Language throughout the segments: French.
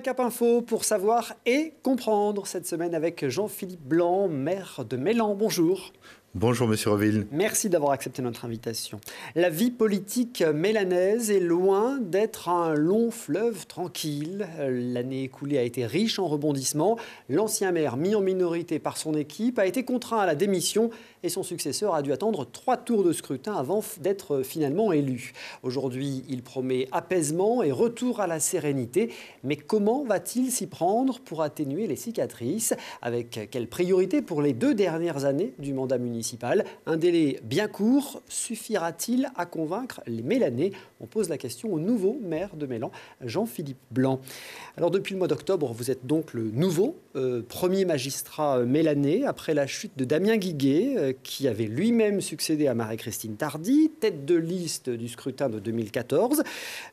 Cap Info pour savoir et comprendre cette semaine avec Jean-Philippe Blanc, maire de Mélan. Bonjour. Bonjour Monsieur Reville. Merci d'avoir accepté notre invitation. La vie politique mélanaise est loin d'être un long fleuve tranquille. L'année écoulée a été riche en rebondissements. L'ancien maire, mis en minorité par son équipe, a été contraint à la démission et son successeur a dû attendre trois tours de scrutin avant d'être finalement élu. Aujourd'hui, il promet apaisement et retour à la sérénité, mais comment va-t-il s'y prendre pour atténuer les cicatrices Avec quelle priorité pour les deux dernières années du mandat municipal Un délai bien court suffira-t-il à convaincre les Mélanais On pose la question au nouveau maire de Mélan, Jean-Philippe Blanc. Alors depuis le mois d'octobre, vous êtes donc le nouveau euh, premier magistrat euh, mélanais après la chute de Damien Guiguet euh, euh, qui avait lui-même succédé à Marie-Christine Tardy, tête de liste du scrutin de 2014.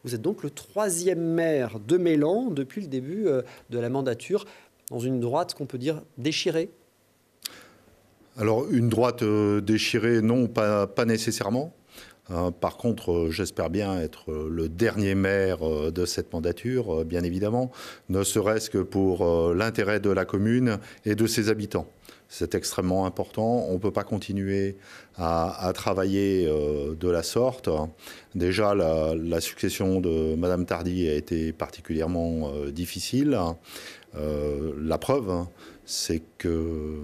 Vous êtes donc le troisième maire de Mélan depuis le début euh, de la mandature, dans une droite qu'on peut dire déchirée alors une droite euh, déchirée, non, pas, nécessairement. par contre, j'espère bien être le dernier maire de cette mandature, bien évidemment, ne serait-ce que pour l'intérêt de la commune et de ses habitants. C'est extrêmement important. On ne peut pas continuer à, travailler euh, de la sorte. Déjà, la, succession de Madame Tardy a été particulièrement euh, difficile. Euh, la preuve, hein, c'est que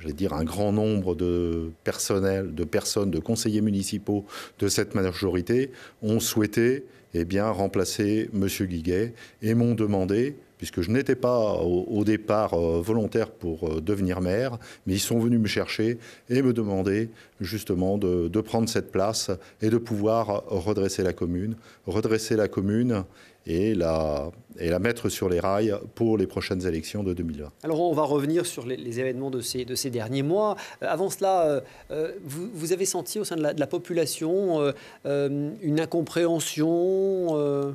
je dire, un grand nombre de personnels, de personnes, de conseillers municipaux de cette majorité ont souhaité eh bien, remplacer M. Guiguet et m'ont demandé puisque je n'étais pas au, départ euh, volontaire pour euh, devenir maire, mais ils sont venus me chercher et me demander justement de, prendre cette place et de pouvoir redresser la commune, redresser la commune et la, et la mettre sur les rails pour les prochaines élections de 2020. Alors on va revenir sur les, événements de ces, de ces derniers mois. Euh, avant cela, vous, avez senti au sein de la, de la population une incompréhension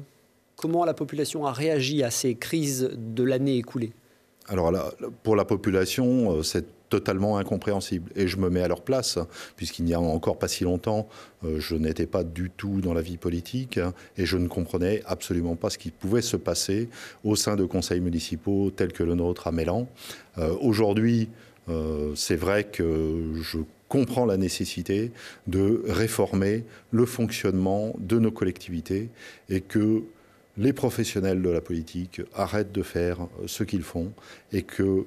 Comment la population a réagi à ces crises de l'année écoulée alors pour la population, euh, c'est totalement incompréhensible. Et je me mets à leur place, hein, puisqu'il n'y a encore pas si longtemps, euh, je n'étais pas du tout dans la vie politique hein, et je ne comprenais absolument pas ce qui pouvait se passer au sein de conseils municipaux tels que le nôtre à Mélan. Euh, aujourd'hui, c'est vrai que je comprends la nécessité de réformer le fonctionnement de nos collectivités et que les professionnels de la politique arrêtent de faire ce qu'ils font et que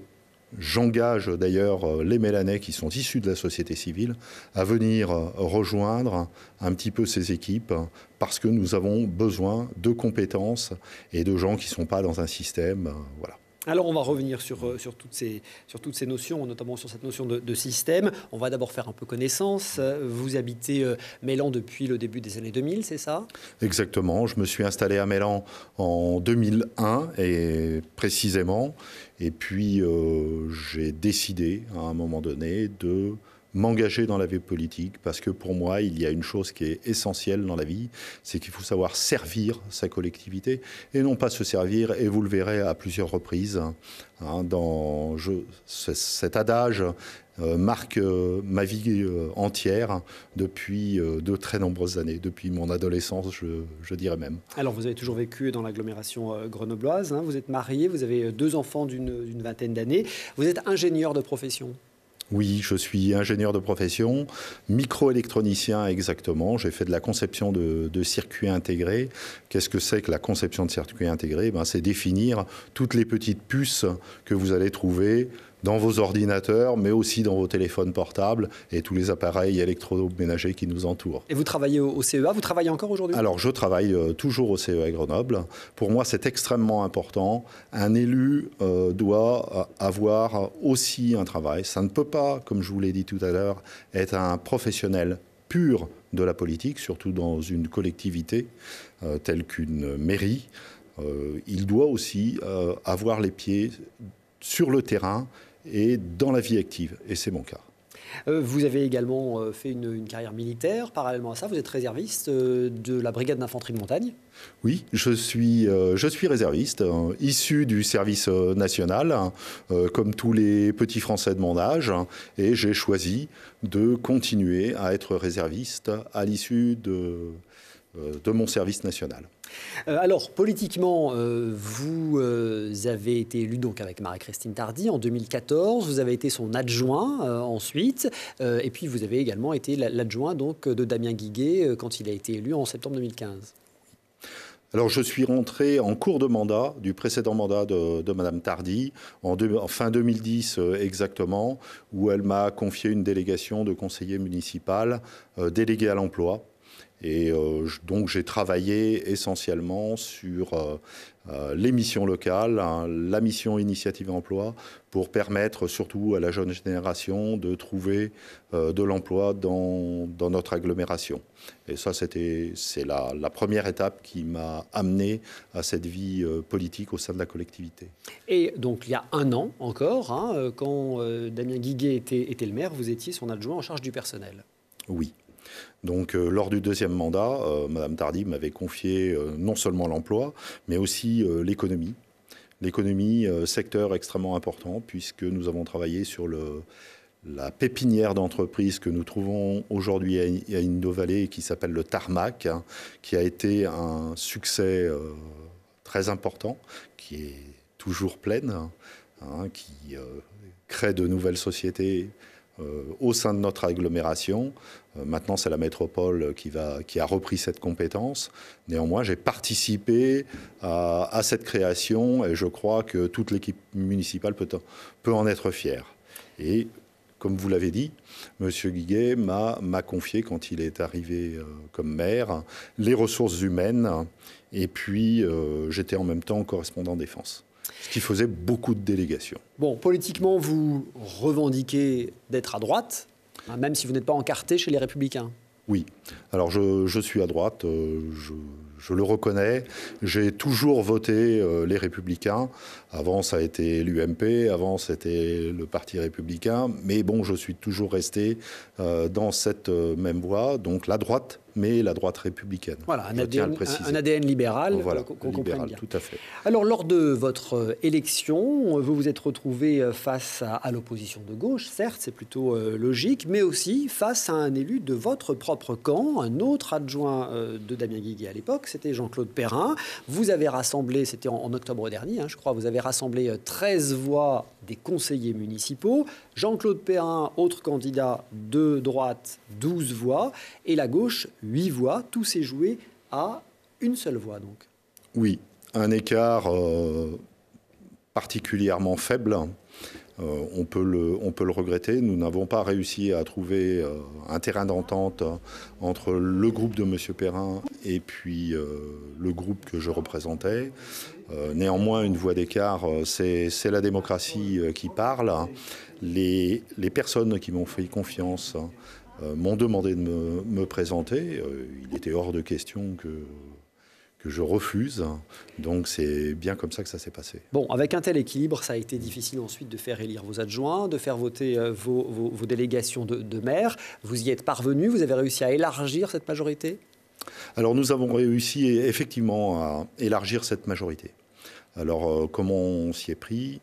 J'engage d'ailleurs euh, les Mélanais qui sont issus de la société civile à venir euh, rejoindre un petit peu ces équipes parce que nous avons besoin de compétences et de gens qui ne sont pas dans un système. Euh, voilà. Alors on va revenir sur, euh, sur, toutes ces, sur toutes ces notions, notamment sur cette notion de, système. On va d'abord faire un peu connaissance. Euh, vous habitez euh, Mélan depuis le début des années 2000, c'est ça Exactement. Je me suis installé à Mélan en 2001 et précisément. Et puis j'ai décidé à un moment donné de m'engager dans la vie politique parce que pour moi, il y a une chose qui est essentielle dans la vie, c'est qu'il faut savoir servir sa collectivité et non pas se servir, et vous le verrez à plusieurs reprises, hein, hein, dans je, cet adage euh, marque euh, ma vie euh, entière depuis de très nombreuses années, depuis mon adolescence, je, dirais même. Alors, vous avez toujours vécu dans l'agglomération grenobloise, hein. vous êtes marié, vous avez deux enfants d'une vingtaine d'années, vous êtes ingénieur de profession oui, je suis ingénieur de profession, microélectronicien exactement. J'ai fait de la conception de, circuits intégrés. Qu'est-ce que c'est que la conception de circuits intégrés eh ben, C'est définir toutes les petites puces que vous allez trouver dans vos ordinateurs, mais aussi dans vos téléphones portables et tous les appareils électroménagers qui nous entourent. Et vous travaillez au CEA Vous travaillez encore aujourd'hui Alors, je travaille euh, toujours au CEA Grenoble. Pour moi, c'est extrêmement important. Un élu euh, doit euh, avoir aussi un travail. Ça ne peut pas, comme je vous l'ai dit tout à l'heure, être un professionnel pur de la politique, surtout dans une collectivité telle qu'une mairie. il doit aussi avoir les pieds sur le terrain et dans la vie active. Et c'est mon cas. Euh, vous avez également euh, fait une, carrière militaire. Parallèlement à ça, vous êtes réserviste euh, de la brigade d'infanterie de montagne. Oui, je suis, je suis réserviste, hein, issu du service national, hein, comme tous les petits Français de mon âge, hein, et j'ai choisi de continuer à être réserviste à l'issue de euh, de mon service national. Euh, alors, politiquement, euh, vous avez été élu donc avec Marie-Christine Tardy en 2014, vous avez été son adjoint ensuite, et puis vous avez également été l'adjoint donc de Damien Guiguet quand il a été élu en septembre 2015. Alors je suis rentré en cours de mandat du précédent mandat de, Madame Tardy en, fin 2010 exactement, où elle m'a confié une délégation de conseillers municipal délégué délégués à l'emploi et euh, donc j'ai travaillé essentiellement sur euh, euh, les missions locales, hein, la mission initiative emploi, pour permettre surtout à la jeune génération de trouver de l'emploi dans, notre agglomération. Et ça, c'était, c'est la, première étape qui m'a amené à cette vie politique au sein de la collectivité. Et donc il y a un an encore, hein, quand Damien Guiguet était, était le maire, vous étiez son adjoint en charge du personnel. Oui. Donc, euh, lors du deuxième mandat, Mme euh, Madame Tardy m'avait confié euh, non seulement l'emploi, mais aussi l'économie. L'économie, secteur extrêmement important, puisque nous avons travaillé sur la pépinière d'entreprise que nous trouvons aujourd'hui à Indovalé, qui s'appelle le Tarmac, hein, qui a été un succès très important, qui est toujours pleine, hein, hein, qui crée de nouvelles sociétés, euh, au sein de notre agglomération. Euh, maintenant, c'est la métropole qui, a repris cette compétence. Néanmoins, j'ai participé à, cette création et je crois que toute l'équipe municipale peut, en être fière. Et comme vous l'avez dit, M. Guiguet m'a confié, quand il est arrivé euh, comme maire, les ressources humaines. Et puis, j'étais en même temps correspondant défense. Ce qui faisait beaucoup de délégations. Bon, politiquement, vous revendiquez d'être à droite, hein, même si vous n'êtes pas encarté chez les Républicains. Oui. Alors je, suis à droite, euh, je, le reconnais. J'ai toujours voté euh, les Républicains. Avant, ça a été l'UMP, avant, c'était le Parti républicain. Mais bon, je suis toujours resté euh, dans cette euh, même voie, donc la droite, mais la droite républicaine. Voilà, un, ADN, libéral. Voilà, libéral, tout à fait. Alors, lors de votre euh, élection, vous vous êtes retrouvé face à, l'opposition de gauche, certes, c'est plutôt logique, mais aussi face à un élu de votre propre camp, un autre adjoint de Damien Guigui à l'époque, c'était Jean-Claude Perrin. Vous avez rassemblé, c'était en, octobre dernier, hein, je crois, vous avez rassemblé 13 euh, voix des conseillers municipaux. Jean-Claude Perrin, autre candidat de droite, 12 voix. Et la gauche, 8 voix. Tout s'est joué à une seule voix, donc. Oui, un écart euh, particulièrement faible euh, on, peut le, on peut le regretter. Nous n'avons pas réussi à trouver euh, un terrain d'entente euh, entre le groupe de M. Perrin et puis le groupe que je représentais. néanmoins, une voix d'écart, c'est la démocratie qui parle. Les, les personnes qui m'ont fait confiance m'ont demandé de me présenter. il était hors de question que que je refuse. Donc c'est bien comme ça que ça s'est passé. Bon, avec un tel équilibre, ça a été difficile ensuite de faire élire vos adjoints, de faire voter euh, vos, délégations de, de maires. Vous y êtes parvenu, vous avez réussi à élargir cette majorité Alors nous avons réussi effectivement à élargir cette majorité. Alors euh, comment on s'y est pris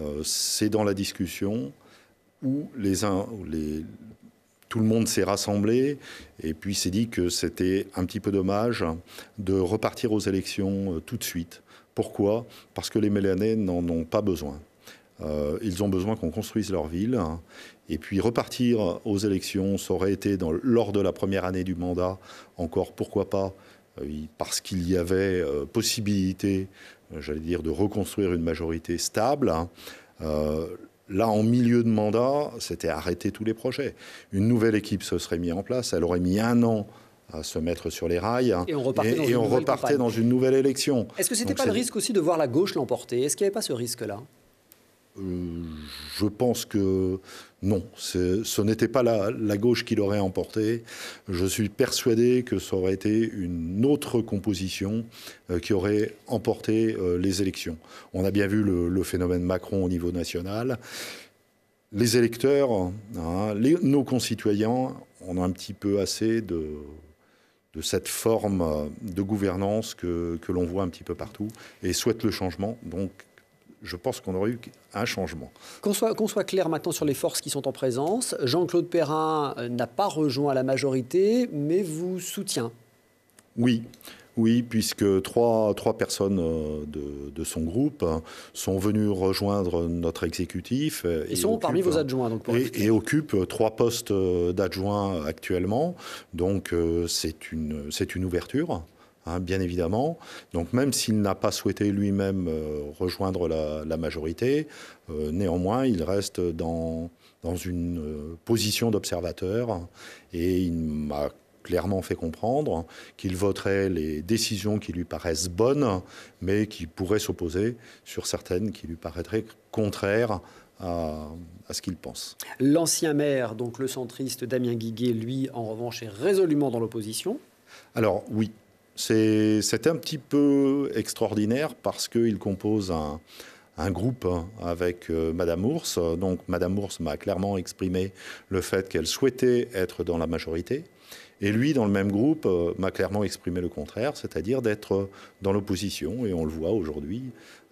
euh, C'est dans la discussion où les uns, les, tout le monde s'est rassemblé et puis s'est dit que c'était un petit peu dommage de repartir aux élections euh, tout de suite. Pourquoi Parce que les Mélanais n'en ont pas besoin. Euh, ils ont besoin qu'on construise leur ville. Hein. Et puis repartir aux élections, ça aurait été dans, lors de la première année du mandat, encore pourquoi pas, euh, parce qu'il y avait possibilité, j'allais dire, de reconstruire une majorité stable. Hein. Là, en milieu de mandat, c'était arrêter tous les projets. Une nouvelle équipe se serait mise en place, elle aurait mis un an à se mettre sur les rails et on repartait, dans, une nouvelle élection. Est-ce que ce n'était pas le risque aussi de voir la gauche l'emporter Est-ce qu'il n'y avait pas ce risque-là euh, je pense que non, ce n'était pas la, gauche qui l'aurait emporté. Je suis persuadé que ça aurait été une autre composition euh, qui aurait emporté euh, les élections. On a bien vu le, phénomène Macron au niveau national. Les électeurs, hein, nos concitoyens, on a un petit peu assez de, de cette forme de gouvernance que, que l'on voit un petit peu partout et souhaitent le changement. Donc je pense qu'on aurait eu un changement. Qu'on soit, clair maintenant sur les forces qui sont en présence, Jean-Claude Perrin euh, n'a pas rejoint la majorité, mais vous soutient. Oui. Oui, puisque trois, trois personnes euh, de, son groupe hein, sont venues rejoindre notre exécutif. Euh, Ils et sont parmi vos adjoints, donc pour et, et, occupent trois postes d'adjoints actuellement. Donc c'est une, une ouverture. Hein, bien évidemment. Donc même s'il n'a pas souhaité lui-même euh, rejoindre la, majorité, euh, néanmoins, il reste dans, dans une euh, position d'observateur et il m'a clairement fait comprendre qu'il voterait les décisions qui lui paraissent bonnes, mais qui pourrait s'opposer sur certaines qui lui paraîtraient contraires à, à, ce qu'il pense. L'ancien maire, donc le centriste Damien Guiguet, lui, en revanche, est résolument dans l'opposition. Alors oui, c'était un petit peu extraordinaire parce qu'il compose un, groupe hein, avec Mme euh, Madame Ours. Donc Madame Ours m'a clairement exprimé le fait qu'elle souhaitait être dans la majorité. Et lui, dans le même groupe, euh, m'a clairement exprimé le contraire, c'est-à-dire d'être dans l'opposition. Et on le voit aujourd'hui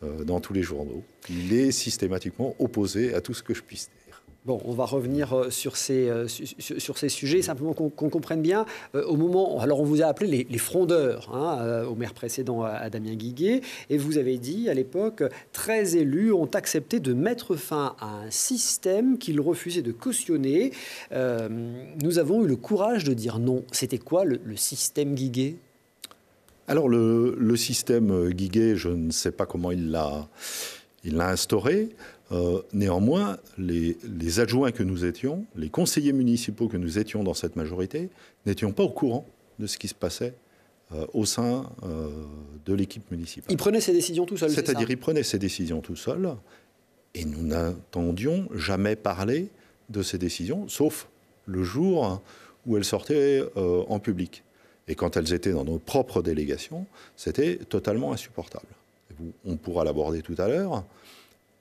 euh, dans tous les journaux. Il est systématiquement opposé à tout ce que je puisse dire. Bon, on va revenir euh, sur ces, euh, sur ces sujets, simplement qu'on comprenne bien. Euh, au moment, alors on vous a appelé les, frondeurs, hein, au maire précédent à, Damien Guiguet, et vous avez dit à l'époque, 13 élus ont accepté de mettre fin à un système qu'ils refusaient de cautionner. nous avons eu le courage de dire non. C'était quoi le, système Guiguet alors le, le système Guiguet, je ne sais pas comment il l'a il l'a instauré. Euh, néanmoins, les, adjoints que nous étions, les conseillers municipaux que nous étions dans cette majorité, n'étions pas au courant de ce qui se passait euh, au sein euh, de l'équipe municipale. Il prenait ses décisions tout seul. C'est-à-dire, il prenait ses décisions tout seul, et nous n'entendions jamais parler de ces décisions, sauf le jour où elles sortaient en public. Et quand elles étaient dans nos propres délégations, c'était totalement insupportable on pourra l'aborder tout à l'heure,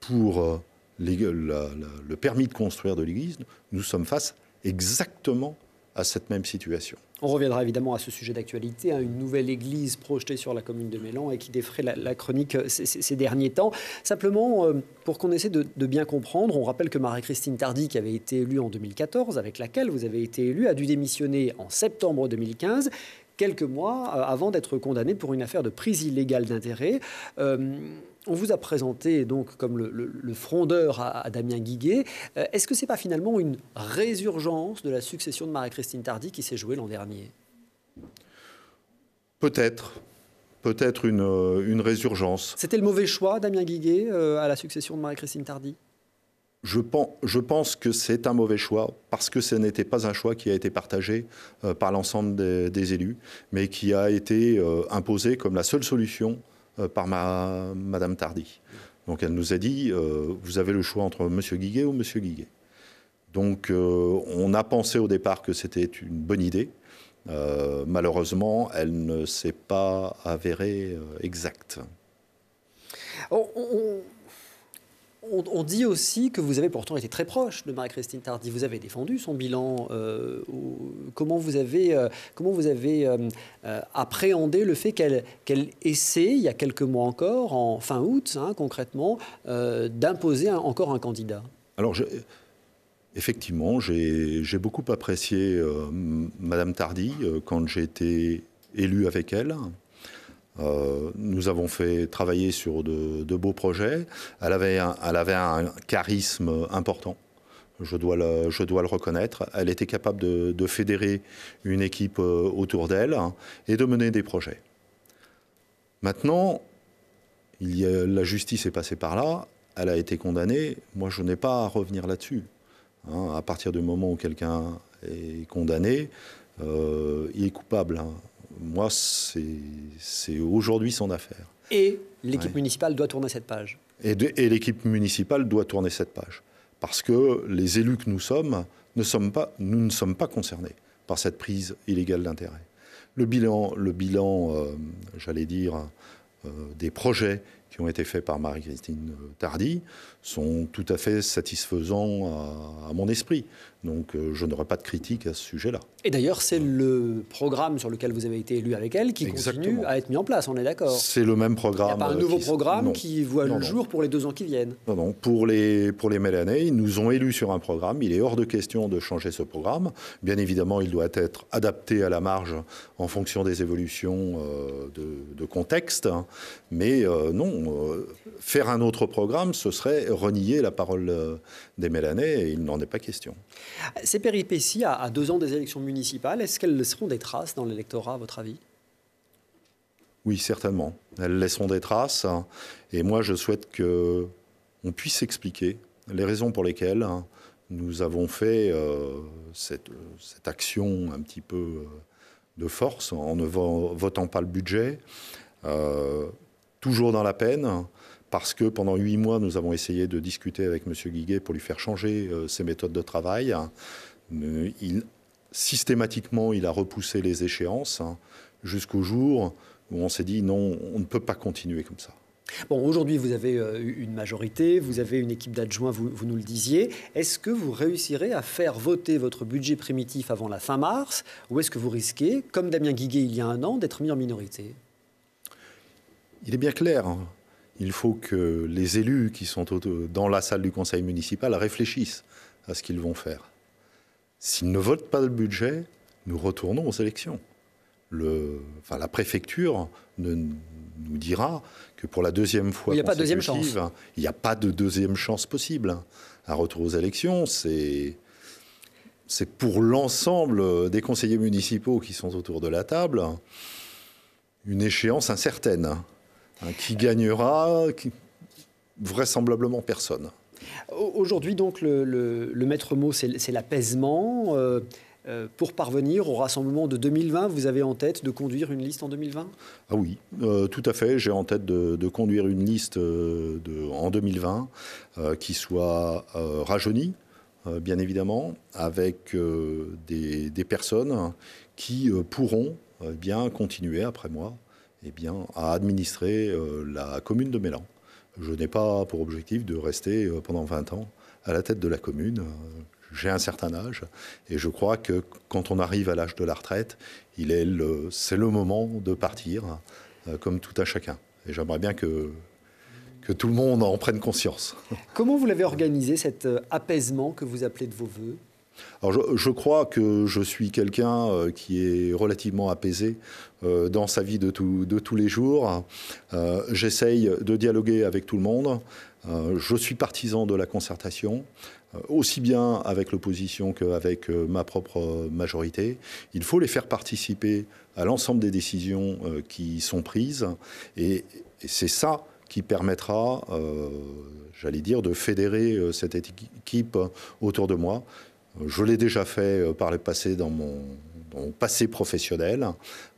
pour euh, les, le permis de construire de l'Église, nous sommes face exactement à cette même situation. On reviendra évidemment à ce sujet d'actualité, à hein, une nouvelle église projetée sur la commune de Mélan et qui défrait la, chronique euh, ces, derniers temps. Simplement, euh, pour qu'on essaie de, bien comprendre, on rappelle que Marie-Christine Tardy, qui avait été élue en 2014, avec laquelle vous avez été élue, a dû démissionner en septembre 2015 quelques mois euh, avant d'être condamné pour une affaire de prise illégale d'intérêt. Euh, on vous a présenté donc comme le, frondeur à, Damien Guiguet. Euh, est-ce que ce n'est pas finalement une résurgence de la succession de Marie-Christine Tardy qui s'est jouée l'an dernier Peut-être. Peut-être une, résurgence. C'était le mauvais choix, Damien Guiguet, à la succession de Marie-Christine Tardy je pense, que c'est un mauvais choix parce que ce n'était pas un choix qui a été partagé euh, par l'ensemble des, élus, mais qui a été euh, imposé comme la seule solution euh, par ma, Madame Tardy. Donc elle nous a dit, vous avez le choix entre M. Guiguet ou M. Guiguet. Donc on a pensé au départ que c'était une bonne idée. malheureusement, elle ne s'est pas avérée exacte on, dit aussi que vous avez pourtant été très proche de Marie-Christine Tardy. Vous avez défendu son bilan. Euh, comment vous avez, euh, comment vous avez euh, appréhendé le fait qu'elle essaie, il y a quelques mois encore, en fin août, hein, concrètement, d'imposer encore un candidat Alors, effectivement, j'ai beaucoup apprécié Madame Tardy quand j'ai été élu avec elle. Euh, nous avons fait travailler sur de, beaux projets. Elle avait, un, elle avait un charisme important. Je dois, le, je dois le reconnaître. Elle était capable de, fédérer une équipe euh, autour d'elle hein, et de mener des projets. Maintenant, la justice est passée par là, elle a été condamnée. Moi, je n'ai pas à revenir là-dessus. Hein. à partir du moment où quelqu'un est condamné, euh, il est coupable. Hein moi, c'est aujourd'hui son affaire. Et l'équipe municipale doit tourner cette page. Et, l'équipe municipale doit tourner cette page. Parce que les élus que nous sommes, ne sommes pas, nous ne sommes pas concernés par cette prise illégale d'intérêt. Le bilan, le bilan euh, j'allais dire, euh, des projets qui ont été faits par Marie-Christine Tardy sont tout à fait satisfaisants à mon esprit. Donc euh, je n'aurai pas de critique à ce sujet-là. Et d'ailleurs, c'est le programme sur lequel vous avez été élu avec elle qui continue à être mis en place, on est d'accord C'est le même programme. Il n'y a pas un euh, nouveau programme qui voit le jour pour les deux ans qui viennent Non, non. Pour les, pour les Mélanais, ils nous ont élus sur un programme. Il est hors de question de changer ce programme. Bien évidemment, il doit être adapté à la marge en fonction des évolutions euh, de, contexte. Mais non, faire un autre programme, ce serait renier la parole des Mélanais et il n'en est pas question. Ces péripéties à, deux ans des élections municipales, est-ce qu'elles laisseront des traces dans l'électorat, à votre avis oui, certainement. Elles laisseront des traces. Hein. Et moi, je souhaite qu'on puisse expliquer les raisons pour lesquelles hein, nous avons fait euh, cette, action un petit peu euh, de force en ne votant pas le budget, euh, toujours dans la peine, hein parce que pendant huit mois, nous avons essayé de discuter avec M. Guiguet pour lui faire changer euh, ses méthodes de travail. Euh, systématiquement, il a repoussé les échéances hein, jusqu'au jour où on s'est dit non, on ne peut pas continuer comme ça. Bon, aujourd'hui, vous avez euh, une majorité, vous avez une équipe d'adjoints, vous, nous le disiez. Est-ce que vous réussirez à faire voter votre budget primitif avant la fin mars ou est-ce que vous risquez, comme Damien Guiguet il y a un an, d'être mis en minorité Il est bien clair. Hein il faut que les élus qui sont dans la salle du conseil municipal réfléchissent à ce qu'ils vont faire. S'ils ne votent pas le budget, nous retournons aux élections. enfin, la préfecture ne, nous dira que pour la deuxième fois, il n'y a pas de deuxième chance. Il a pas de deuxième chance possible. Un hein, retour aux élections, c'est pour l'ensemble des conseillers municipaux qui sont autour de la table une échéance incertaine. Hein. Hein, qui gagnera Vraisemblablement personne. Aujourd'hui, donc, le, maître mot, c'est l'apaisement. Euh, euh, pour parvenir au rassemblement de 2020, vous avez en tête de conduire une liste en 2020 Ah oui, euh, tout à fait. J'ai en tête de, conduire une liste en 2020 qui soit rajeunie, bien évidemment, avec des, personnes qui pourront bien continuer après moi eh bien, à administrer euh, la commune de Mélan. Je n'ai pas pour objectif de rester euh, pendant 20 ans à la tête de la commune. Euh, j'ai un certain âge et je crois que quand on arrive à l'âge de la retraite, c'est le moment de partir, comme tout à chacun. Et j'aimerais bien que, que tout le monde en prenne conscience. Comment vous l'avez organisé, cet apaisement que vous appelez de vos voeux je, crois que je suis quelqu'un euh, qui est relativement apaisé euh, dans sa vie de, tous les jours. Euh, j'essaye de dialoguer avec tout le monde. je suis partisan de la concertation aussi bien avec l'opposition qu'avec ma propre majorité. Il faut les faire participer à l'ensemble des décisions qui sont prises. Et, c'est ça qui permettra, j'allais dire, de fédérer cette équipe autour de moi. Je l'ai déjà fait euh, par le passé dans mon, passé professionnel.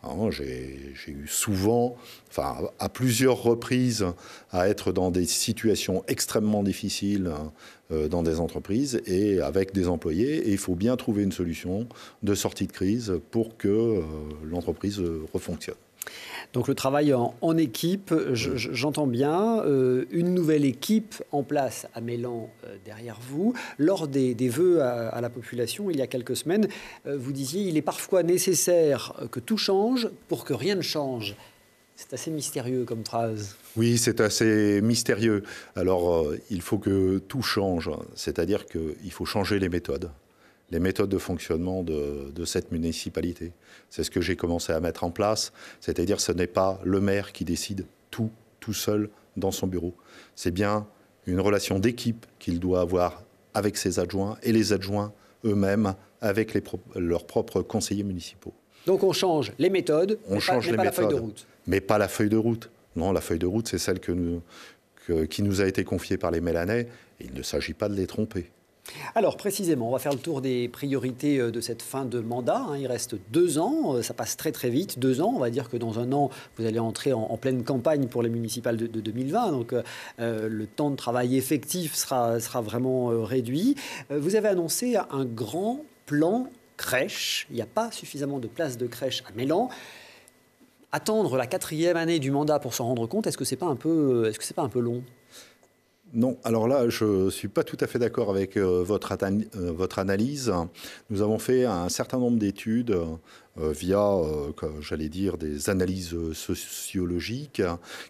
Hein. J'ai eu souvent, enfin, à plusieurs reprises, à être dans des situations extrêmement difficiles hein, euh, dans des entreprises et avec des employés. Et il faut bien trouver une solution de sortie de crise pour que euh, l'entreprise refonctionne. Donc le travail en, équipe, j'entends bien, euh, une nouvelle équipe en place à Mélan euh, derrière vous. Lors des, des vœux à, la population, il y a quelques semaines, euh, vous disiez, il est parfois nécessaire que tout change pour que rien ne change. C'est assez mystérieux comme phrase. Oui, c'est assez mystérieux. Alors, il faut que tout change, c'est-à-dire qu'il faut changer les méthodes les méthodes de fonctionnement de, cette municipalité. C'est ce que j'ai commencé à mettre en place, c'est-à-dire ce n'est pas le maire qui décide tout, tout seul, dans son bureau. C'est bien une relation d'équipe qu'il doit avoir avec ses adjoints et les adjoints eux-mêmes avec leurs propres conseillers municipaux. Donc on change les méthodes, on mais change pas, les la feuille de route. Mais pas la feuille de route. Non, la feuille de route, c'est celle que nous, qui nous a été confiée par les Mélanais. Il ne s'agit pas de les tromper alors précisément, on va faire le tour des priorités euh, de cette fin de mandat. Hein. Il reste deux ans, euh, ça passe très très vite, deux ans. On va dire que dans un an, vous allez entrer en, pleine campagne pour les municipales de, 2020. Donc euh, le temps de travail effectif sera, vraiment réduit. Vous avez annoncé un grand plan crèche. Il n'y a pas suffisamment de places de crèche à Mélan attendre la quatrième année du mandat pour s'en rendre compte, est-ce que est-ce que c'est pas un peu long non, alors là, je ne suis pas tout à fait d'accord avec euh, euh, votre, analyse. Nous avons fait un certain nombre d'études euh, via, j'allais dire, des analyses sociologiques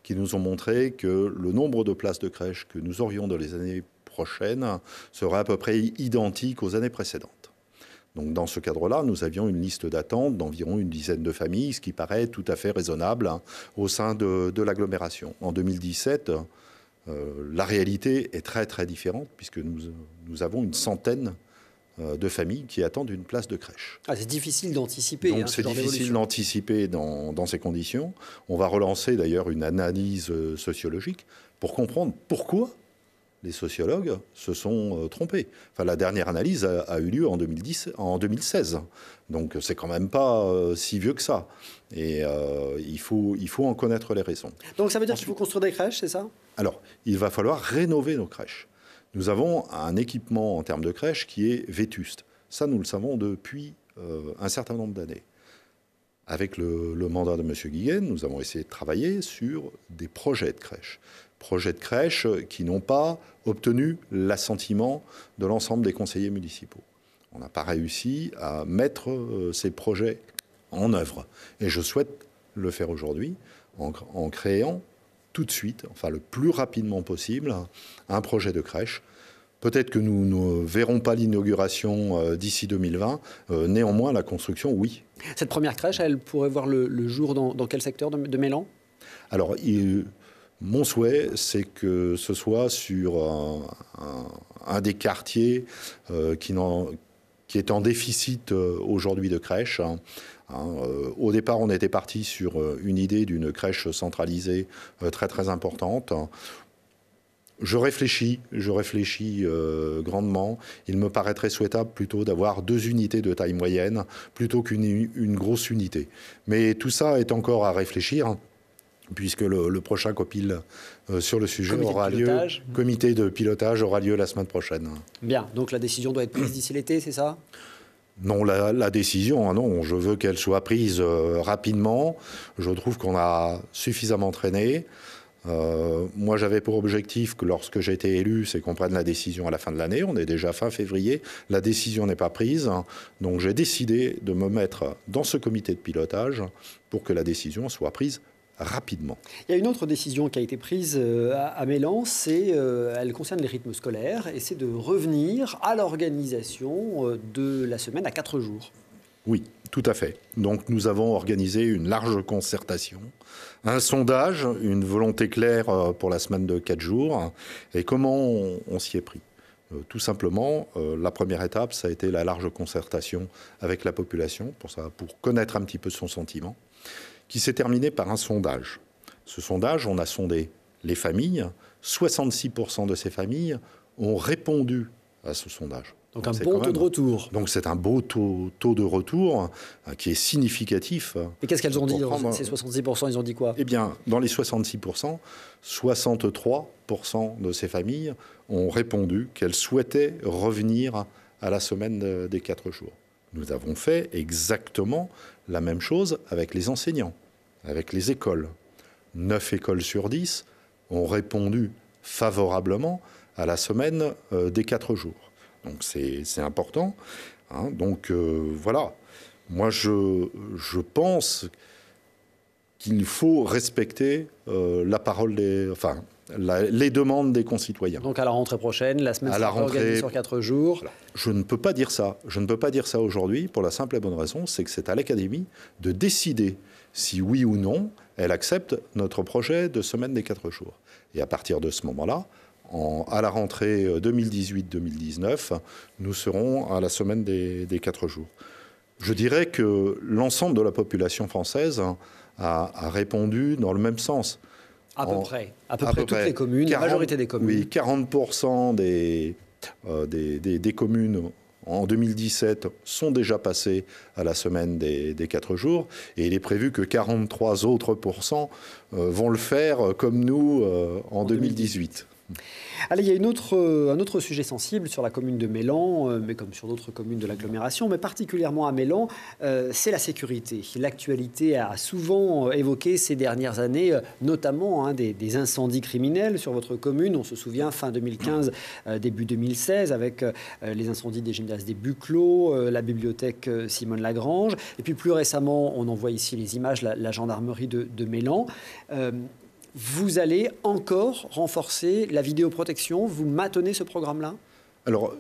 qui nous ont montré que le nombre de places de crèche que nous aurions dans les années prochaines serait à peu près identique aux années précédentes. Donc dans ce cadre-là, nous avions une liste d'attente d'environ une dizaine de familles, ce qui paraît tout à fait raisonnable hein, au sein de l'agglomération. En 2017, euh, la réalité est très très différente puisque nous, avons une centaine euh, de familles qui attendent une place de crèche. Ah, c'est difficile d'anticiper. Hein, c'est difficile d'anticiper dans, ces conditions. On va relancer d'ailleurs une analyse euh, sociologique pour comprendre pourquoi les sociologues se sont euh, trompés. Enfin, la dernière analyse a, eu lieu en, 2010, en 2016. Donc, c'est quand même pas euh, si vieux que ça. Et euh, il, faut, il faut en connaître les raisons. Donc, ça veut dire qu'il faut construire des crèches, c'est ça Alors, il va falloir rénover nos crèches. Nous avons un équipement en termes de crèches qui est vétuste. Ça, nous le savons depuis un certain nombre d'années. Avec le, mandat de M. Guillen, nous avons essayé de travailler sur des projets de crèches projets de crèche qui n'ont pas obtenu l'assentiment de l'ensemble des conseillers municipaux. On n'a pas réussi à mettre euh, ces projets en œuvre. Et je souhaite le faire aujourd'hui en, créant tout de suite, enfin le plus rapidement possible, un projet de crèche Peut-être que nous ne verrons pas l'inauguration euh, d'ici 2020. Euh, néanmoins, la construction, oui. Cette première crèche, elle pourrait voir le, jour dans, quel secteur de, de Mélan Alors, il, mon souhait, c'est que ce soit sur un, des quartiers euh, qui, est en déficit euh, aujourd'hui de crèches. Hein, hein, euh, au départ, on était parti sur une idée d'une crèche centralisée très très importante. Je réfléchis, je réfléchis grandement. Il me paraîtrait souhaitable plutôt d'avoir deux unités de taille moyenne plutôt qu'une grosse unité. Mais tout ça est encore à réfléchir puisque le, prochain copil euh, sur le sujet aura lieu. Comité de pilotage aura lieu la semaine prochaine. Bien, donc la décision doit être prise d'ici l'été, c'est ça non, la, décision, hein, non, je veux qu'elle soit prise euh, rapidement. Je trouve qu'on a suffisamment traîné. Euh, moi, j'avais pour objectif que lorsque j'ai été élu, c'est qu'on prenne la décision à la fin de l'année. On est déjà fin février. La décision n'est pas prise. Hein. Donc, j'ai décidé de me mettre dans ce comité de pilotage pour que la décision soit prise rapidement. Il y a une autre décision qui a été prise euh, à Mélan, c'est, euh, elle concerne les rythmes scolaires, et c'est de revenir à l'organisation euh, de la semaine à 4 jours. Oui, tout à fait. Donc nous avons organisé une large concertation, un sondage, une volonté claire pour la semaine de 4 jours, et comment on, s'y est pris tout simplement, la première étape, ça a été la large concertation avec la population pour connaître un petit peu son sentiment qui s'est terminé par un sondage. Ce sondage, on a sondé les familles. 66% de ces familles ont répondu à ce sondage. Donc, un bon taux de retour. Donc c'est un beau taux, taux de retour hein, qui est significatif. Et qu'est-ce qu'elles ont dit dans ces 66% Ils ont dit quoi Eh bien, dans les 66%, 63% de ces familles ont répondu qu'elles souhaitaient revenir à la semaine des 4 jours. Nous avons fait exactement la même chose avec les enseignants avec les écoles. 9 écoles sur 10 ont répondu favorablement à la semaine euh, des 4 jours. Donc c'est important. Hein. Donc euh, voilà, moi je, pense qu'il faut respecter euh, la parole des... Enfin, les demandes des concitoyens. Donc à la rentrée prochaine, la semaine sera rentrée... sur quatre jours. Je ne peux pas dire ça. Je ne peux pas dire ça aujourd'hui pour la simple et bonne raison, c'est que c'est à l'académie de décider si oui ou non elle accepte notre projet de semaine des quatre jours. Et à partir de ce moment-là, à la rentrée 2018-2019, euh, nous serons à la semaine des, quatre jours. Je dirais que l'ensemble de la population française a, répondu dans le même sens. À peu près. À peu près, toutes les communes, la majorité des communes. Oui, 40% des, euh, des, des, des, communes en 2017 sont déjà passés à la semaine des, des 4 jours et il est prévu que 43 autres pourcents euh, vont le faire comme nous euh, en, 2018. Allez, il y a euh, un autre sujet sensible sur la commune de Mélan, euh, mais comme sur d'autres communes de l'agglomération, mais particulièrement à Mélan, euh, c'est la sécurité. L'actualité a souvent évoqué ces dernières années, notamment hein, des, incendies criminels sur votre commune. On se souvient fin 2015, début 2016, avec les incendies des gymnases des Buclos, la bibliothèque Simone Lagrange, et puis plus récemment, on en voit ici les images, la, gendarmerie de, de Mélan vous allez encore renforcer la vidéoprotection Vous matonnez ce programme-là Alors,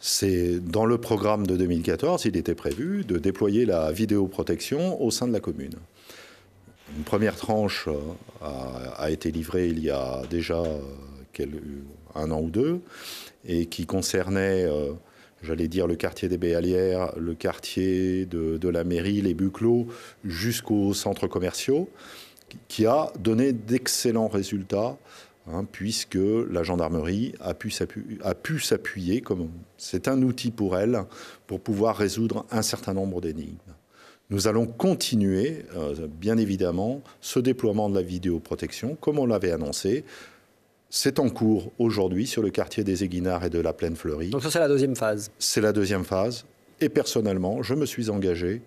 c'est dans le programme de 2014, il était prévu de déployer la vidéoprotection au sein de la commune. Une première tranche euh, a, été livrée il y a déjà euh, euh, un an ou deux, et qui concernait, j'allais dire, le quartier des Béalières, le quartier de, de la mairie, les Buclos, jusqu'aux centres commerciaux qui a donné d'excellents résultats, hein, puisque la gendarmerie a pu s'appuyer, comme c'est un outil pour elle, pour pouvoir résoudre un certain nombre d'énigmes. Nous allons continuer, euh, bien évidemment, ce déploiement de la vidéoprotection, comme on l'avait annoncé. C'est en cours aujourd'hui sur le quartier des Éguinards et de la Plaine Fleurie. Donc ça, c'est la deuxième phase. C'est la deuxième phase. Et personnellement, je me suis engagé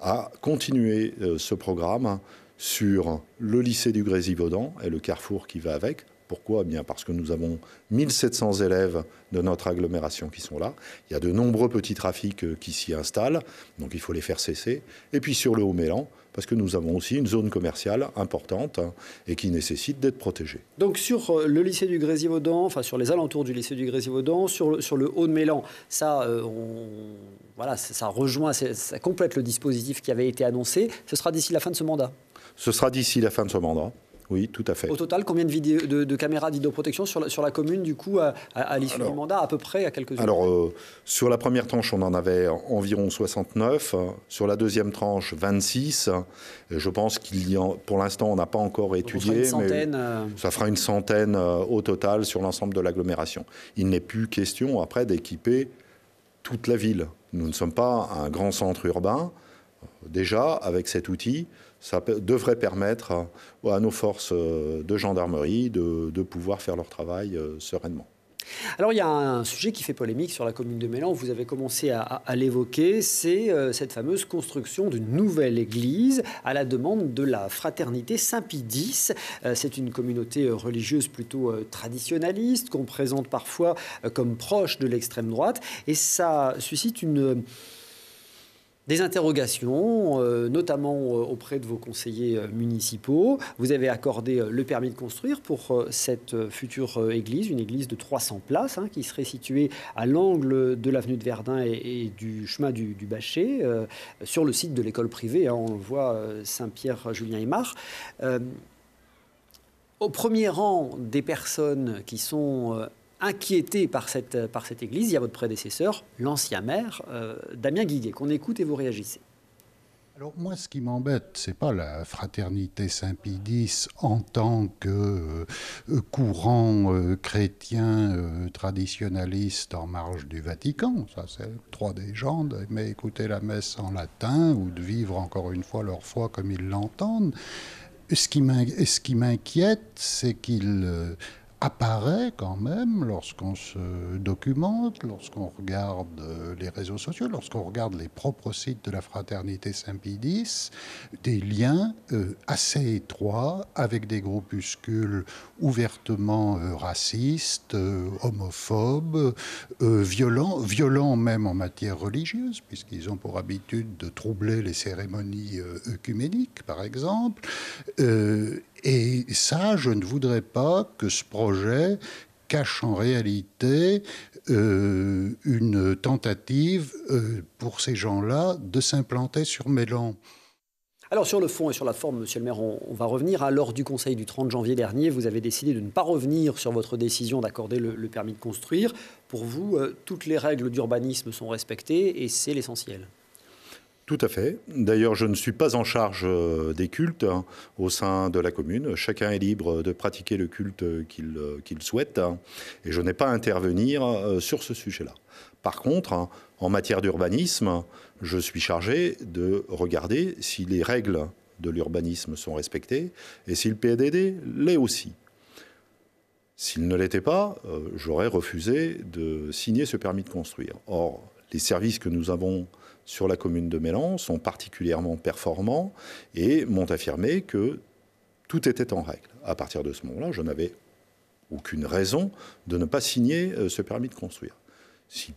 à continuer euh, ce programme hein, sur le lycée du Grésivaudan et le carrefour qui va avec. Pourquoi eh Bien parce que nous avons 1700 élèves de notre agglomération qui sont là. Il y a de nombreux petits trafics euh, qui s'y installent, donc il faut les faire cesser. Et puis sur le Haut-Mélan, parce que nous avons aussi une zone commerciale importante hein, et qui nécessite d'être protégée. Donc sur euh, le lycée du Grésivaudan, enfin sur les alentours du lycée du Grésivaudan, sur le, sur le haut mélan ça, euh, voilà, ça rejoint, ça complète le dispositif qui avait été annoncé. Ce sera d'ici la fin de ce mandat. Ce sera d'ici la fin de ce mandat. Oui, tout à fait. Au total, combien de, vidéos, de, caméras d'hydroprotection sur la, sur la commune, du coup, à, l'issue du mandat, à peu près, à quelques Alors, euh, sur la première tranche, on en avait environ 69. Sur la deuxième tranche, 26. je pense qu'il y en, pour l'instant, on n'a pas encore étudié. Euh. Ça fera une centaine. Ça fera une centaine au total sur l'ensemble de l'agglomération. Il n'est plus question, après, d'équiper toute la ville. Nous ne sommes pas un grand centre urbain. Déjà, avec cet outil, ça devrait permettre euh, à nos forces euh, de gendarmerie de, pouvoir faire leur travail euh, sereinement. Alors il y a un sujet qui fait polémique sur la commune de Mélan, vous avez commencé à, l'évoquer, c'est cette fameuse construction d'une nouvelle église à la demande de la fraternité saint c'est une communauté religieuse plutôt traditionnaliste qu'on présente parfois comme proche de l'extrême droite et ça suscite une des interrogations, euh, notamment euh, auprès de vos conseillers euh, municipaux. Vous avez accordé le permis de construire pour cette future église, une église de 300 places, hein, qui serait située à l'angle de l'avenue de Verdun et, du chemin du, du Bachet, sur le site de l'école privée. Hein, on voit, Saint-Pierre, Julien et au premier rang des personnes qui sont inquiété par cette, par cette église, il y a votre prédécesseur, l'ancien maire, euh, Damien Guiguet, qu'on écoute et vous réagissez. Alors moi, ce qui m'embête, c'est pas la fraternité saint pidis en tant que euh, courant euh, chrétien traditionnaliste en marge du Vatican. Ça, c'est trois gens Mais écouter la messe en latin ou de vivre encore une fois leur foi comme ils l'entendent. Ce qui m'inquiète, c'est qu'ils apparaît quand même lorsqu'on se documente, lorsqu'on regarde les réseaux sociaux, lorsqu'on regarde les propres sites de la fraternité Saint-Pidis, des liens euh, assez étroits avec des groupuscules ouvertement euh, racistes, euh, homophobes, violents, violents même en matière religieuse, puisqu'ils ont pour habitude de troubler les cérémonies œcuméniques, par exemple et ça, je ne voudrais pas que ce projet cache en réalité euh, une tentative euh, pour ces gens-là de s'implanter sur Mélan. Alors sur le fond et sur la forme, Monsieur le maire, on, va revenir. À l'ordre du Conseil du 30 janvier dernier, vous avez décidé de ne pas revenir sur votre décision d'accorder le, permis de construire. Pour vous, euh, toutes les règles d'urbanisme sont respectées et c'est l'essentiel. Tout à fait. D'ailleurs, je ne suis pas en charge euh, des cultes hein, au sein de la commune. Chacun est libre de pratiquer le culte qu'il euh, souhaite hein, et je n'ai pas à intervenir euh, sur ce sujet-là. Par contre, hein, en matière d'urbanisme, je suis chargé de regarder si les règles de l'urbanisme sont respectées et si le PDD l'est aussi. S'il ne l'était pas, j'aurais refusé de signer ce permis de construire. Or, les services que nous avons sur la commune de Mélan sont particulièrement performants et m'ont affirmé que tout était en règle. À partir de ce moment-là, je n'avais aucune raison de ne pas signer euh, ce permis de construire. Si,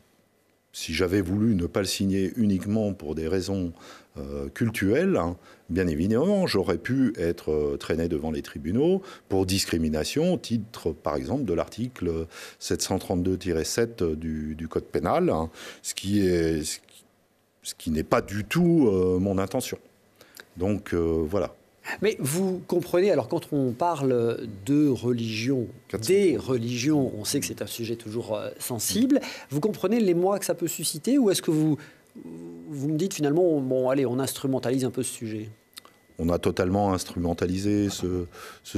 j'avais voulu ne pas le signer uniquement pour des raisons culturelles, euh, cultuelles, hein, bien évidemment, j'aurais pu être euh, traîné devant les tribunaux pour discrimination, au titre par exemple de l'article 732-7 du, Code pénal, hein, ce qui est ce qui n'est pas du tout euh, mon intention. Donc euh, voilà. Mais vous comprenez, alors quand on parle de religion, des religions, on sait que c'est un sujet toujours euh, sensible, vous comprenez les mois que ça peut susciter ou est-ce que vous, vous me dites finalement, bon allez, on instrumentalise un peu ce sujet on a totalement instrumentalisé ce,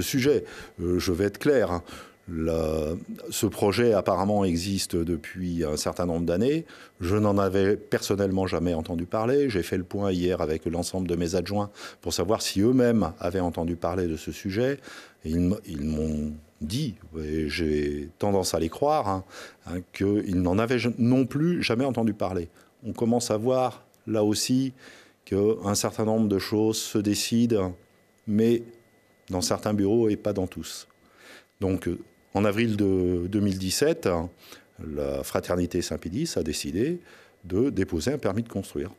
sujet. je vais être clair, hein ce projet apparemment existe depuis un certain nombre d'années. Je n'en avais personnellement jamais entendu parler. J'ai fait le point hier avec l'ensemble de mes adjoints pour savoir si eux-mêmes avaient entendu parler de ce sujet. ils, m'ont dit, et j'ai tendance à les croire, hein, hein, qu'ils n'en avaient non plus jamais entendu parler. On commence à voir là aussi qu'un certain nombre de choses se décident, mais dans certains bureaux et pas dans tous. Donc en avril de 2017, la fraternité Saint-Pédis a décidé de déposer un permis de construire,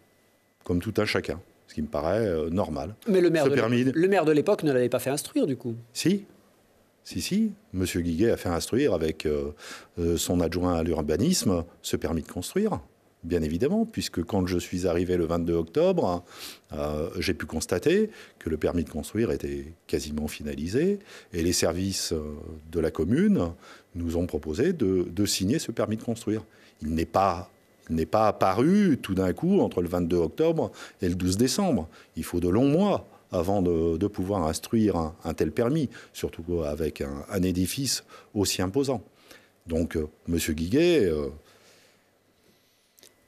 comme tout un chacun, ce qui me paraît euh, normal. Mais le maire, de, le maire de l'époque ne l'avait pas fait instruire, du coup Si, si, si. Monsieur Guiguet a fait instruire avec euh, euh, son adjoint à l'urbanisme ce permis de construire bien évidemment, puisque quand je suis arrivé le 22 octobre, euh, j'ai pu constater que le permis de construire était quasiment finalisé et les services euh, de la commune nous ont proposé de, signer ce permis de construire. Il n'est pas n'est pas apparu tout d'un coup entre le 22 octobre et le 12 décembre. Il faut de longs mois avant de, pouvoir instruire un, tel permis, surtout avec un, édifice aussi imposant. Donc, euh, Monsieur M. Guiguet,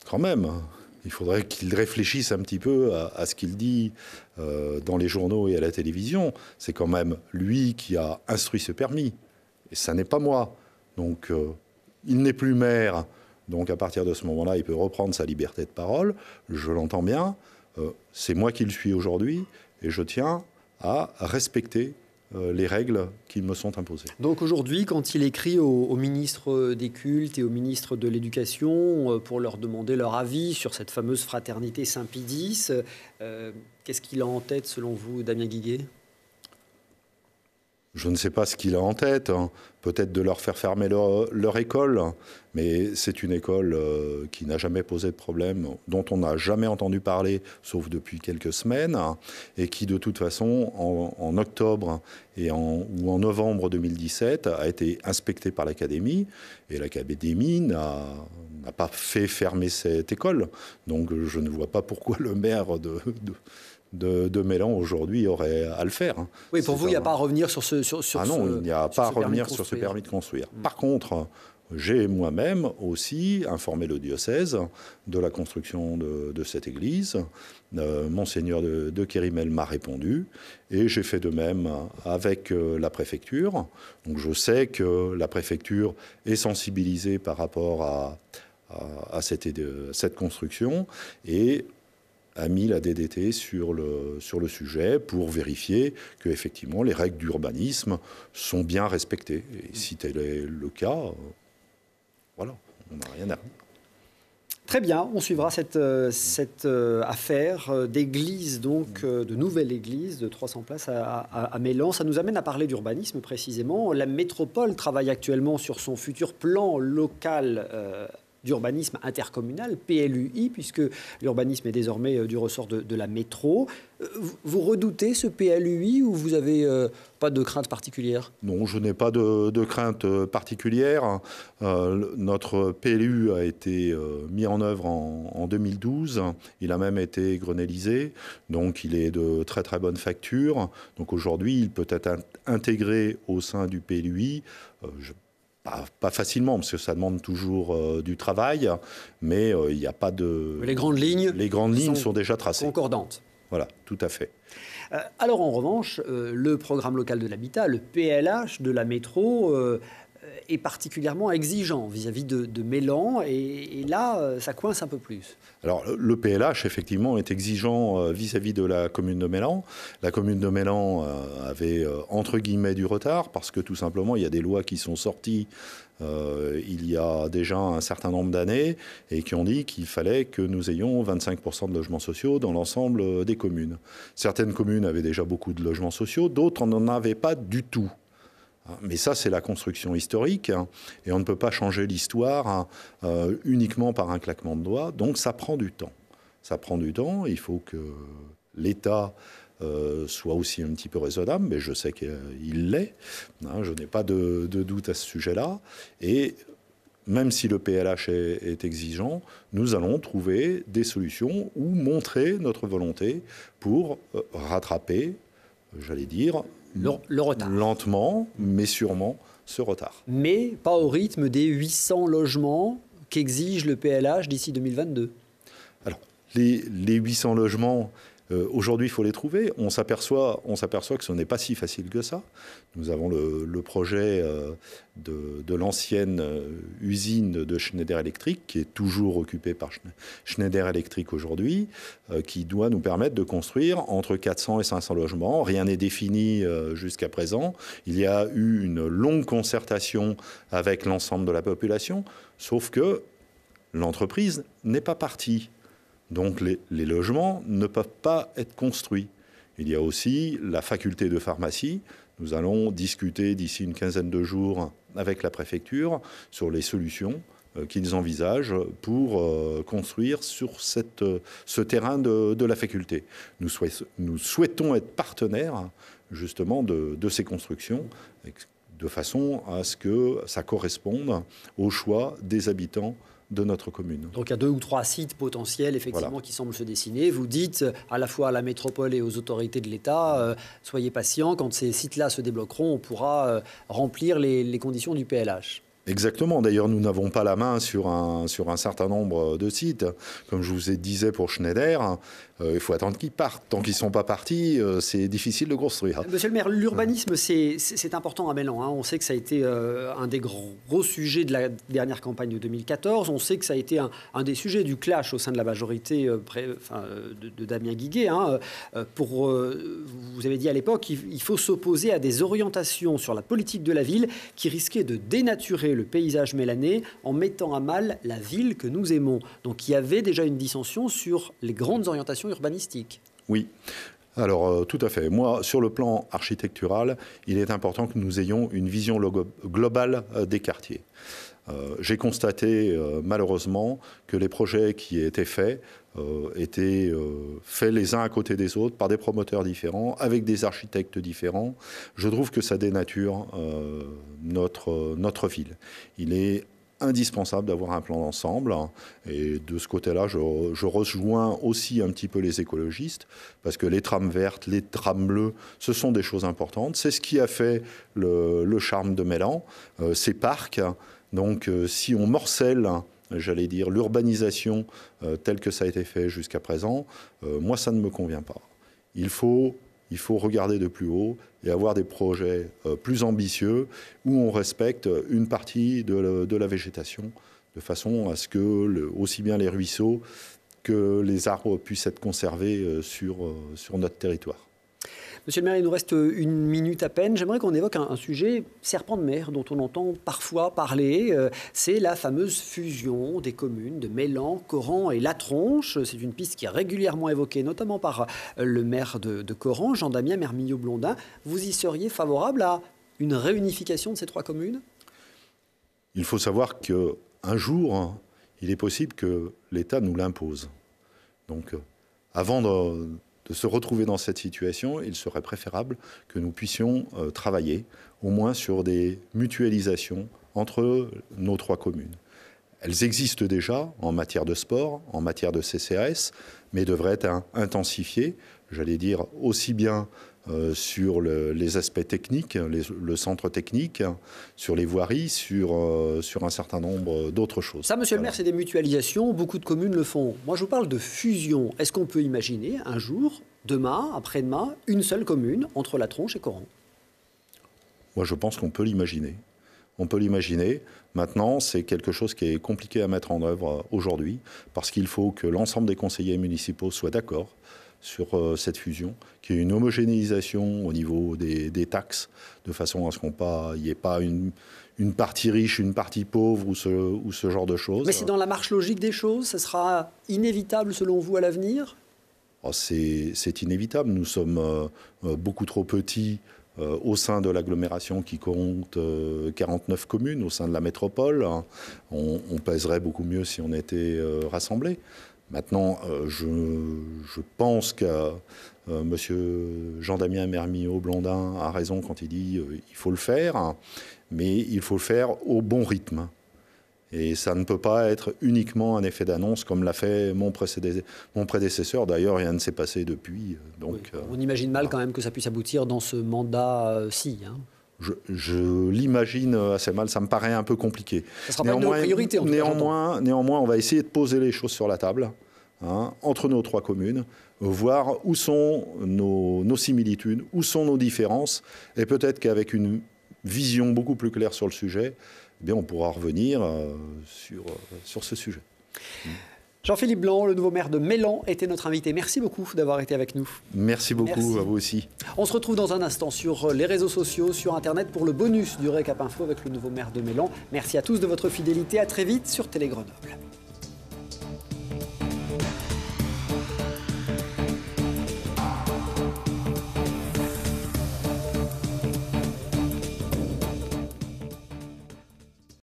quand même. Hein. Il faudrait qu'il réfléchisse un petit peu à, ce qu'il dit euh, dans les journaux et à la télévision. C'est quand même lui qui a instruit ce permis. Et ça n'est pas moi. Donc, euh, il n'est plus maire. Donc, à partir de ce moment-là, il peut reprendre sa liberté de parole. Je l'entends bien. Euh, c'est moi qui le suis aujourd'hui. Et je tiens à respecter euh, les règles qui me sont imposées. Donc aujourd'hui, quand il écrit au, ministre des Cultes et au ministre de l'Éducation euh, pour leur demander leur avis sur cette fameuse fraternité Saint-Pidis, euh, qu'est-ce qu'il a en tête selon vous, Damien Guiguet je ne sais pas ce qu'il a en tête, hein. peut-être de leur faire fermer leur, école, hein. mais c'est une école euh, qui n'a jamais posé de problème, dont on n'a jamais entendu parler, sauf depuis quelques semaines, hein, et qui de toute façon, en, octobre et ou en novembre 2017, a été inspectée par l'Académie, et l'Académie n'a pas fait fermer cette école. Donc je ne vois pas pourquoi le maire de de, Mélan aujourd'hui aurait à le faire. Hein. Oui, pour vous, il n'y a pas à revenir sur ce. Sur, sur ah non, il n'y a pas à revenir sur ce permis de construire. Mm. Par contre, j'ai moi-même aussi informé le diocèse de la construction de, cette église. Euh, Monseigneur de, de Kérimel m'a répondu et j'ai fait de même avec euh, la préfecture. Donc je sais que la préfecture est sensibilisée par rapport à, à, cette, à cette construction et a mis la DDT sur le, sur le sujet pour vérifier que effectivement les règles d'urbanisme sont bien respectées. Et si tel est le cas, euh, voilà, on n'a rien à. dire. – Très bien, on suivra cette, euh, cette euh, affaire d'église, donc de nouvelle église de 300 places à, à, Mélan. Ça nous amène à parler d'urbanisme précisément. La métropole travaille actuellement sur son futur plan local d'urbanisme intercommunal, PLUI, puisque l'urbanisme est désormais euh, du ressort de, la métro. Euh, vous redoutez ce PLUI ou vous n'avez euh, pas de crainte particulière Non, je n'ai pas de, crainte particulière. notre PLU a été mis en œuvre en, 2012. Il a même été grenellisé Donc il est de très très bonne facture. Donc aujourd'hui, il peut être intégré au sein du PLUI. je pas, facilement, parce que ça demande toujours euh, du travail, mais euh, il n'y a pas de... Les grandes lignes, les grandes lignes sont, déjà tracées. Concordantes. Voilà, tout à fait. Euh, alors en revanche, le programme local de l'habitat, le PLH de la métro, euh, est particulièrement exigeant vis-à-vis de, Mélan, et, là, euh, ça coince un peu plus. Alors, le PLH, effectivement, est exigeant euh, vis-à-vis de la commune de Mélan. La commune de Mélan avait, entre guillemets, du retard, parce que tout simplement, il y a des lois qui sont sorties il y a déjà un certain nombre d'années et qui ont dit qu'il fallait que nous ayons 25% de logements sociaux dans l'ensemble des communes. Certaines communes avaient déjà beaucoup de logements sociaux, d'autres n'en avaient pas du tout. Hein, mais ça, c'est la construction historique, hein, et on ne peut pas changer l'histoire hein, euh, uniquement par un claquement de doigts, donc ça prend du temps. Ça prend du temps, il faut que l'État euh, soit aussi un petit peu raisonnable, mais je sais qu'il l'est, je n'ai pas de, doute à ce sujet-là, et même si le PLH est, exigeant, nous allons trouver des solutions ou montrer notre volonté pour euh, rattraper, j'allais dire, le, retard. Lentement, mais sûrement, ce retard. Mais pas au rythme des 800 logements qu'exige le PLH d'ici 2022. Alors, les, les 800 logements, euh, aujourd'hui, il faut les trouver. On s'aperçoit, on s'aperçoit que ce n'est pas si facile que ça. Nous avons le, projet euh, de, l'ancienne euh, usine de Schneider Electric, qui est toujours occupée par Schneider Electric aujourd'hui, qui doit nous permettre de construire entre 400 et 500 logements. Rien n'est défini jusqu'à présent. Il y a eu une longue concertation avec l'ensemble de la population, sauf que l'entreprise n'est pas partie. Donc les, logements ne peuvent pas être construits. Il y a aussi la faculté de pharmacie. Nous allons discuter d'ici une quinzaine de jours avec la préfecture sur les solutions euh, qu'ils envisagent pour euh, construire sur euh, ce terrain de, la faculté. Nous, souhaitons, être partenaires justement de, de ces constructions de façon à ce que ça corresponde au choix des habitants de notre commune. Donc il y a deux ou trois sites potentiels effectivement qui semblent se dessiner. Vous dites à la fois à la métropole et aux autorités de l'État, euh, soyez patients, quand ces sites-là se débloqueront, on pourra euh, remplir les, conditions du PLH. Exactement. D'ailleurs, nous n'avons pas la main sur un, sur un certain nombre de sites. Comme je vous ai disais pour Schneider, euh, il faut attendre qu'ils partent. Tant qu'ils ne sont pas partis, euh, c'est difficile de construire. Monsieur le maire, l'urbanisme, c'est important à Mélan. Hein. Euh, On sait que ça a été un des gros, gros, sujets de la dernière campagne de 2014. On sait que ça a été un, des sujets du clash au sein de la majorité de, Damien Guiguet. Hein. Pour, vous avez dit à l'époque, qu'il faut s'opposer à des orientations sur la politique de la ville qui risquaient de dénaturer le paysage mélanais en mettant à mal la ville que nous aimons. Donc il y avait déjà une dissension sur les grandes orientations urbanistique. Oui. Alors euh, tout à fait. Moi, sur le plan architectural, il est important que nous ayons une vision globale euh, des quartiers. Euh, j'ai constaté malheureusement que les projets qui étaient faits étaient faits les uns à côté des autres par des promoteurs différents, avec des architectes différents. Je trouve que ça dénature notre, notre ville. Il est indispensable d'avoir un plan d'ensemble. Et de ce côté-là, je, rejoins aussi un petit peu les écologistes, parce que les trames vertes, les trames bleues, ce sont des choses importantes. C'est ce qui a fait le, charme de Mélan, euh, ces parcs. Donc euh, si on morcelle j'allais dire, l'urbanisation euh, telle que ça a été fait jusqu'à présent, moi, ça ne me convient pas. Il faut il faut regarder de plus haut et avoir des projets euh, plus ambitieux où on respecte une partie de, la, végétation de façon à ce que aussi bien les ruisseaux que les arbres puissent être conservés euh, sur, euh, sur notre territoire. Monsieur le maire, il nous reste euh, une minute à peine. J'aimerais qu'on évoque un, sujet serpent de mer dont on entend parfois parler. Euh, c'est la fameuse fusion des communes de Mélan, Coran et La Tronche. C'est une piste qui est régulièrement évoquée, notamment par euh, le maire de, Coran, Jean-Damien Mermillot-Blondin. Vous y seriez favorable à une réunification de ces trois communes Il faut savoir que un jour, il est possible que l'État nous l'impose. Donc, avant de, de se retrouver dans cette situation, il serait préférable que nous puissions euh, travailler au moins sur des mutualisations entre nos trois communes. Elles existent déjà en matière de sport, en matière de CCAS, mais devraient être intensifiées, j'allais dire, aussi bien euh, sur les aspects techniques, le centre technique, sur les voiries, sur, euh, sur un certain nombre d'autres choses. Ça, monsieur le maire, c'est des mutualisations. Beaucoup de communes le font. Moi, je vous parle de fusion. Est-ce qu'on peut imaginer un jour, demain, après-demain, une seule commune entre La Tronche et Coran Moi, je pense qu'on peut l'imaginer. On peut l'imaginer. Maintenant, c'est quelque chose qui est compliqué à mettre en œuvre euh, aujourd'hui, parce qu'il faut que l'ensemble des conseillers municipaux soient d'accord, sur euh, cette fusion, qui est une homogénéisation au niveau des, taxes, de façon à ce qu'il n'y ait pas une, partie riche, une partie pauvre ou ce, ou ce genre de choses. Mais c'est dans la marche logique des choses, ça sera inévitable selon vous à l'avenir oh, C'est inévitable, nous sommes euh, euh, beaucoup trop petits au sein de l'agglomération qui compte 49 communes, au sein de la métropole. Hein. on, pèserait beaucoup mieux si on était rassemblés. Maintenant, euh, je, pense que euh, M. Jean-Damien Mermillot-Blondin a raison quand il dit euh, il faut le faire, hein, mais il faut le faire au bon rythme. Et ça ne peut pas être uniquement un effet d'annonce comme l'a fait mon, prédécesseur. D'ailleurs, rien ne s'est passé depuis. on imagine mal quand même que ça puisse aboutir dans ce mandat-ci. Hein je, l'imagine assez mal, ça me paraît un peu compliqué. Ça sera néanmoins, pas une priorité, en néanmoins, néanmoins, on va essayer de poser les choses sur la table, hein, entre nos trois communes, voir où sont nos, similitudes, où sont nos différences, et peut-être qu'avec une vision beaucoup plus claire sur le sujet, eh bien, on pourra revenir euh, sur, euh, sur ce sujet. Euh, Jean-Philippe Blanc, le nouveau maire de Mélan, était notre invité. Merci beaucoup d'avoir été avec nous. Merci beaucoup à vous aussi. On se retrouve dans un instant sur euh, les réseaux sociaux, sur Internet pour le bonus du Récap Info avec le nouveau maire de Mélan. Merci à tous de votre fidélité. À très vite sur Télé Grenoble.